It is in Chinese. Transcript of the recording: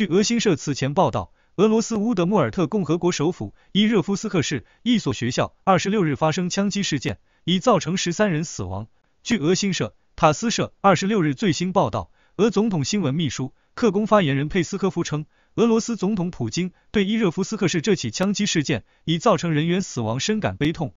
据俄新社此前报道，俄罗斯乌德穆尔特共和国首府伊热夫斯克市一所学校二十六日发生枪击事件，已造成十三人死亡。据俄新社、塔斯社二十六日最新报道，俄总统新闻秘书、特工发言人佩斯科夫称，俄罗斯总统普京对伊热夫斯克市这起枪击事件已造成人员死亡深感悲痛。